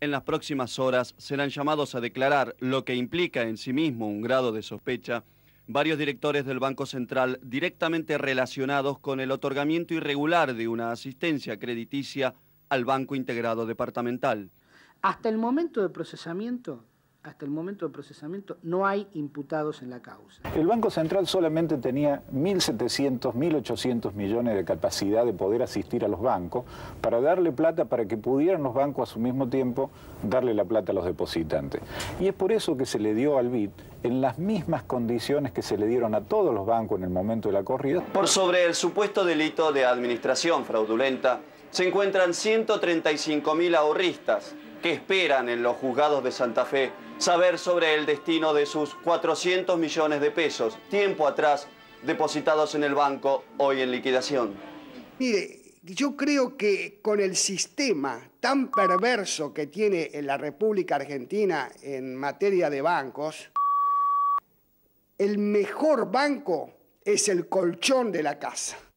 en las próximas horas serán llamados a declarar, lo que implica en sí mismo un grado de sospecha, varios directores del Banco Central directamente relacionados con el otorgamiento irregular de una asistencia crediticia al Banco Integrado Departamental. Hasta el momento de procesamiento, hasta el momento del procesamiento no hay imputados en la causa. El Banco Central solamente tenía 1.700, 1.800 millones de capacidad de poder asistir a los bancos para darle plata para que pudieran los bancos a su mismo tiempo darle la plata a los depositantes. Y es por eso que se le dio al BID en las mismas condiciones que se le dieron a todos los bancos en el momento de la corrida. Por sobre el supuesto delito de administración fraudulenta, se encuentran 135.000 ahorristas que esperan en los juzgados de Santa Fe saber sobre el destino de sus 400 millones de pesos, tiempo atrás depositados en el banco, hoy en liquidación. Mire, yo creo que con el sistema tan perverso que tiene la República Argentina en materia de bancos, el mejor banco es el colchón de la casa.